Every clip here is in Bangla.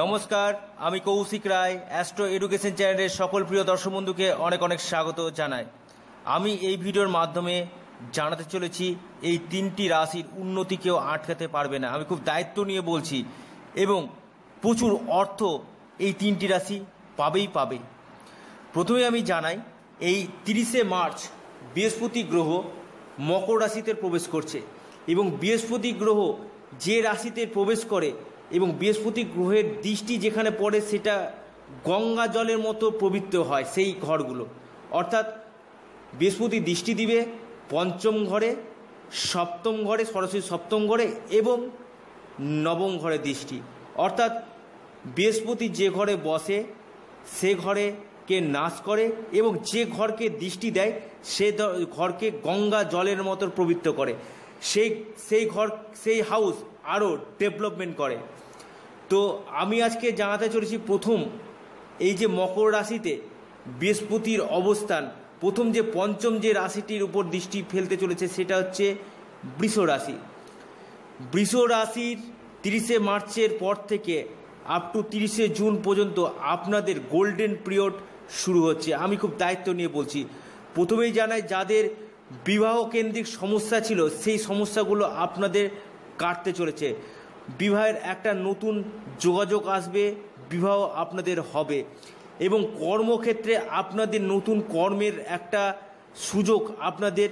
নমস্কার আমি কৌশিক রায় অ্যাস্ট্রো এডুকেশন চ্যানেলের সকল প্রিয় দর্শক বন্ধুকে অনেক অনেক স্বাগত জানাই আমি এই ভিডিওর মাধ্যমে জানাতে চলেছি এই তিনটি রাশির উন্নতি কেউ আটকাতে পারবে না আমি খুব দায়িত্ব নিয়ে বলছি এবং প্রচুর অর্থ এই তিনটি রাশি পাবেই পাবে প্রথমে আমি জানাই এই তিরিশে মার্চ বৃহস্পতি গ্রহ মকর রাশিতে প্রবেশ করছে এবং বৃহস্পতি গ্রহ যে রাশিতে প্রবেশ করে এবং বৃহস্পতি গ্রহের দৃষ্টি যেখানে পড়ে সেটা গঙ্গা জলের মতো পবিত্র হয় সেই ঘরগুলো অর্থাৎ বৃহস্পতি দৃষ্টি দিবে পঞ্চম ঘরে সপ্তম ঘরে সরাসরি সপ্তম ঘরে এবং নবম ঘরে দৃষ্টি অর্থাৎ বৃহস্পতি যে ঘরে বসে সে ঘরে কে নাশ করে এবং যে ঘরকে দৃষ্টি দেয় সে ঘরকে গঙ্গা জলের মতো পবিত্র করে সেই সেই ঘর সেই হাউস আরও ডেভেলপমেন্ট করে তো আমি আজকে জানাতে চলেছি প্রথম এই যে মকর রাশিতে বৃহস্পতির অবস্থান প্রথম যে পঞ্চম যে রাশিটির উপর দৃষ্টি ফেলতে চলেছে সেটা হচ্ছে বৃষ রাশি বৃষ রাশির তিরিশে মার্চের পর থেকে আপ টু তিরিশে জুন পর্যন্ত আপনাদের গোল্ডেন পিরিয়ড শুরু হচ্ছে আমি খুব দায়িত্ব নিয়ে বলছি প্রথমেই জানাই যাদের বিবাহ কেন্দ্রিক সমস্যা ছিল সেই সমস্যাগুলো আপনাদের কাটতে চলেছে বিবাহের একটা নতুন যোগাযোগ আসবে বিবাহ আপনাদের হবে এবং কর্মক্ষেত্রে আপনাদের নতুন কর্মের একটা সুযোগ আপনাদের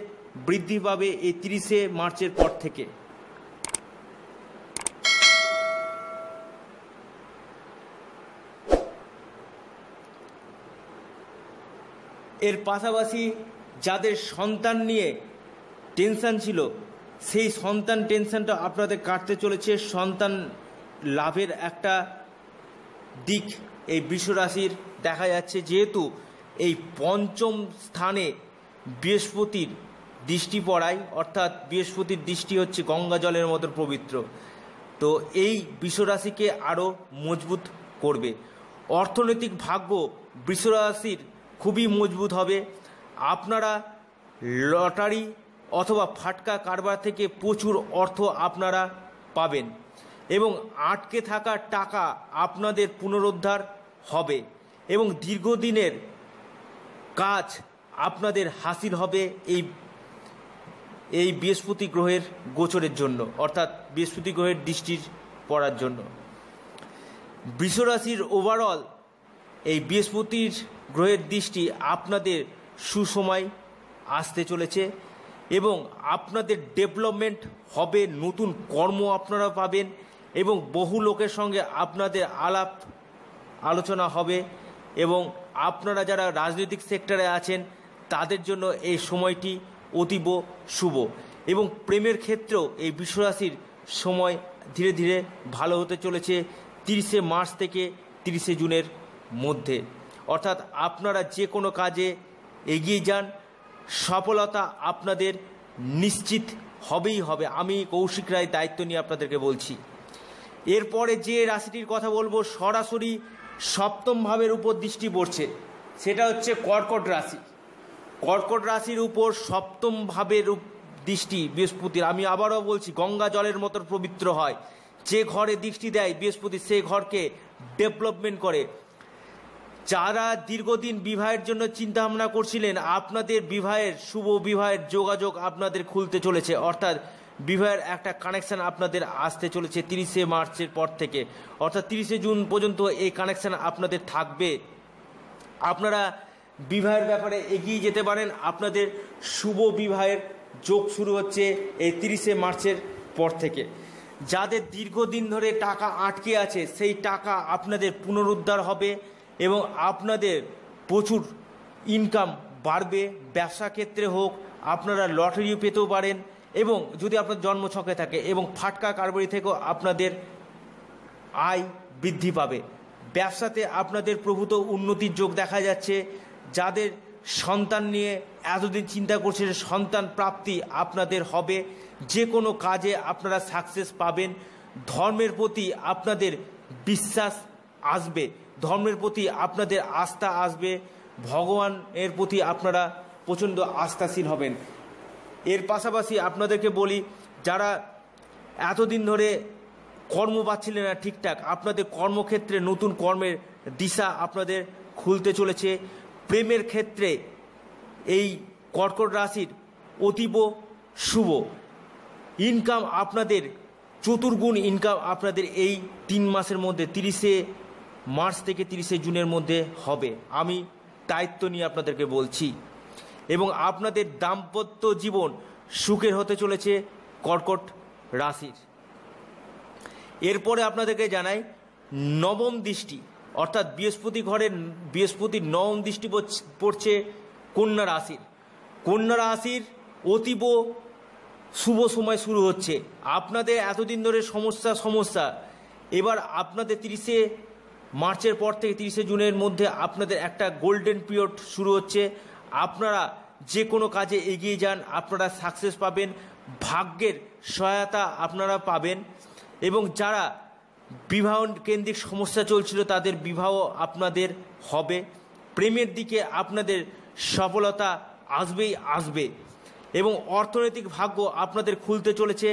বৃদ্ধি পাবে এই তিরিশে মার্চের পর থেকে এর পাশাপাশি যাদের সন্তান নিয়ে টেনশন ছিল সেই সন্তান টেনশনটা আপনাদের কাটতে চলেছে সন্তান লাভের একটা দিক এই বিশ্বরাশির দেখা যাচ্ছে যেহেতু এই পঞ্চম স্থানে বৃহস্পতির দৃষ্টি পড়ায় অর্থাৎ বৃহস্পতির দৃষ্টি হচ্ছে গঙ্গা জলের মতো পবিত্র তো এই বিশ্বরাশিকে আরও মজবুত করবে অর্থনৈতিক ভাগ্য বিশ্বরাশির খুবই মজবুত হবে আপনারা লটারি অথবা ফাটকা কারবার থেকে প্রচুর অর্থ আপনারা পাবেন এবং আটকে থাকা টাকা আপনাদের পুনরুদ্ধার হবে এবং দীর্ঘদিনের কাজ আপনাদের হাসিল হবে এই এই বৃহস্পতি গ্রহের গোচরের জন্য অর্থাৎ বৃহস্পতি গ্রহের দৃষ্টির পড়ার জন্য বৃষরাশির ওভারঅল এই বৃহস্পতির গ্রহের দৃষ্টি আপনাদের সুসময় আসতে চলেছে এবং আপনাদের ডেভেলপমেন্ট হবে নতুন কর্ম আপনারা পাবেন এবং বহু লোকের সঙ্গে আপনাদের আলাপ আলোচনা হবে এবং আপনারা যারা রাজনৈতিক সেক্টরে আছেন তাদের জন্য এই সময়টি অতীব শুভ এবং প্রেমের ক্ষেত্রেও এই বিশ্বরাশির সময় ধীরে ধীরে ভালো হতে চলেছে তিরিশে মার্চ থেকে তিরিশে জুনের মধ্যে অর্থাৎ আপনারা যে কোনো কাজে এগিয়ে যান সফলতা আপনাদের নিশ্চিত হবেই হবে আমি কৌশিক রায় দায়িত্ব নিয়ে আপনাদেরকে বলছি এরপরে যে রাশিটির কথা বলবো সরাসরি সপ্তম ভাবের উপর দৃষ্টি পড়ছে সেটা হচ্ছে কর্কট রাশি কর্কট রাশির উপর সপ্তম ভাবের দৃষ্টি বৃহস্পতির আমি আবারও বলছি গঙ্গা জলের মতো পবিত্র হয় যে ঘরে দৃষ্টি দেয় বৃহস্পতি সেই ঘরকে ডেভেলপমেন্ট করে যারা দীর্ঘদিন বিবাহের জন্য চিন্তা ভাবনা করছিলেন আপনাদের বিবাহের শুভ বিবাহের যোগাযোগ আপনাদের খুলতে চলেছে অর্থাৎ বিবাহের একটা কানেকশান আপনাদের আসতে চলেছে তিরিশে মার্চের পর থেকে অর্থাৎ তিরিশে জুন পর্যন্ত এই কানেকশান আপনাদের থাকবে আপনারা বিবাহের ব্যাপারে এগিয়ে যেতে পারেন আপনাদের শুভ বিবাহের যোগ শুরু হচ্ছে এই তিরিশে মার্চের পর থেকে যাদের দীর্ঘদিন ধরে টাকা আটকে আছে সেই টাকা আপনাদের পুনরুদ্ধার হবে এবং আপনাদের প্রচুর ইনকাম বাড়বে ব্যবসা ক্ষেত্রে হোক আপনারা লটারিও পেতেও পারেন এবং যদি আপনার জন্ম ছকে থাকে এবং ফাটকা কারবারি থেকেও আপনাদের আয় বৃদ্ধি পাবে ব্যবসাতে আপনাদের প্রভূত উন্নতির যোগ দেখা যাচ্ছে যাদের সন্তান নিয়ে এতদিন চিন্তা করছে যে সন্তান প্রাপ্তি আপনাদের হবে যে কোনো কাজে আপনারা সাকসেস পাবেন ধর্মের প্রতি আপনাদের বিশ্বাস আসবে ধর্মের প্রতি আপনাদের আস্থা আসবে ভগবানের প্রতি আপনারা প্রচণ্ড আস্থাশীল হবেন এর পাশাপাশি আপনাদেরকে বলি যারা এতদিন ধরে কর্ম পাচ্ছিলেন না ঠিকঠাক আপনাদের কর্মক্ষেত্রে নতুন কর্মের দিশা আপনাদের খুলতে চলেছে প্রেমের ক্ষেত্রে এই কর্কট রাশির অতীব শুভ ইনকাম আপনাদের চতুর্গুণ ইনকাম আপনাদের এই তিন মাসের মধ্যে তিরিশে মার্চ থেকে তিরিশে জুনের মধ্যে হবে আমি দায়িত্ব নিয়ে আপনাদেরকে বলছি এবং আপনাদের দাম্পত্য জীবন সুখের হতে চলেছে কর্কট রাশির এরপরে আপনাদেরকে জানাই নবম দৃষ্টি অর্থাৎ বৃহস্পতি ঘরের বৃহস্পতির নবম দৃষ্টি পড়ছে কন্যা রাশির কন্যা রাশির অতীব শুভ সময় শুরু হচ্ছে আপনাদের এতদিন ধরে সমস্যা সমস্যা এবার আপনাদের তিরিশে মার্চের পর থেকে তিরিশে জুনের মধ্যে আপনাদের একটা গোল্ডেন পিরিয়ড শুরু হচ্ছে আপনারা যে কোনো কাজে এগিয়ে যান আপনারা সাকসেস পাবেন ভাগ্যের সহায়তা আপনারা পাবেন এবং যারা বিবাহ কেন্দ্রিক সমস্যা চলছিল তাদের বিবাহ আপনাদের হবে প্রেমের দিকে আপনাদের সফলতা আসবেই আসবে এবং অর্থনৈতিক ভাগ্য আপনাদের খুলতে চলেছে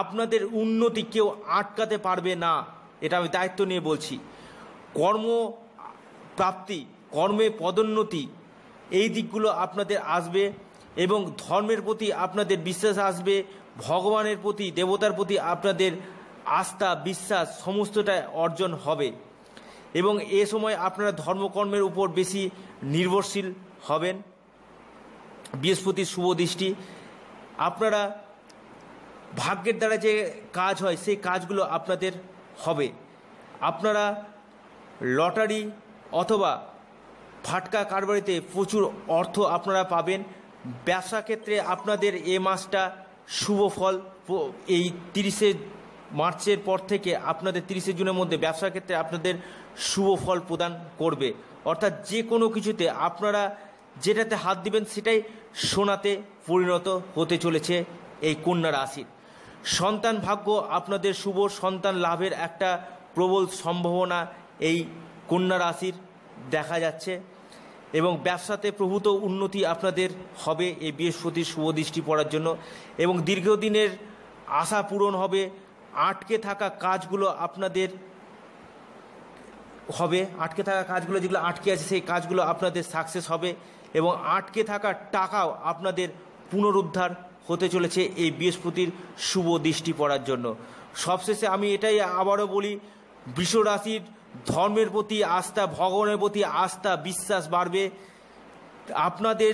আপনাদের উন্নতি কেউ আটকাতে পারবে না এটা আমি দায়িত্ব নিয়ে বলছি কর্ম প্রাপ্তি কর্মে পদোন্নতি এই দিকগুলো আপনাদের আসবে এবং ধর্মের প্রতি আপনাদের বিশ্বাস আসবে ভগবানের প্রতি দেবতার প্রতি আপনাদের আস্থা বিশ্বাস সমস্তটা অর্জন হবে এবং এ সময় আপনারা ধর্মকর্মের উপর বেশি নির্ভরশীল হবেন বৃহস্পতি শুভ দৃষ্টি আপনারা ভাগ্যের দ্বারা যে কাজ হয় সেই কাজগুলো আপনাদের হবে আপনারা লটারি অথবা ফাটকা কারবারিতে প্রচুর অর্থ আপনারা পাবেন ব্যবসা ক্ষেত্রে আপনাদের এ মাসটা শুভ ফল এই তিরিশে মার্চের পর থেকে আপনাদের তিরিশে জুনের মধ্যে ব্যবসা ক্ষেত্রে আপনাদের শুভ ফল প্রদান করবে অর্থাৎ যে কোনো কিছুতে আপনারা যেটাতে হাত দিবেন সেটাই সোনাতে পরিণত হতে চলেছে এই কন্যা রাশির সন্তান ভাগ্য আপনাদের শুভ সন্তান লাভের একটা প্রবল সম্ভাবনা এই কন্যা রাশির দেখা যাচ্ছে এবং ব্যবসাতে প্রভূত উন্নতি আপনাদের হবে এই বৃহস্পতির শুভদৃষ্টি পড়ার জন্য এবং দীর্ঘদিনের আশা পূরণ হবে আটকে থাকা কাজগুলো আপনাদের হবে আটকে থাকা কাজগুলো যেগুলো আটকে আছে সেই কাজগুলো আপনাদের সাকসেস হবে এবং আটকে থাকা টাকাও আপনাদের পুনরুদ্ধার হতে চলেছে এই বৃহস্পতির শুভ দৃষ্টি পড়ার জন্য সবশেষে আমি এটাই আবারও বলি বৃষ রাশির ধর্মের প্রতি আস্থা ভগবানের প্রতি আস্থা বিশ্বাস বাড়বে আপনাদের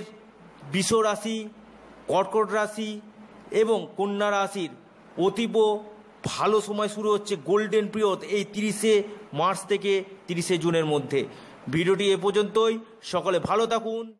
বিষ রাশি কর্কট রাশি এবং কন্যা রাশির অতীব ভালো সময় শুরু হচ্ছে গোল্ডেন পিরিয়ড এই তিরিশে মার্চ থেকে তিরিশে জুনের মধ্যে ভিডিওটি এ পর্যন্তই সকলে ভালো থাকুন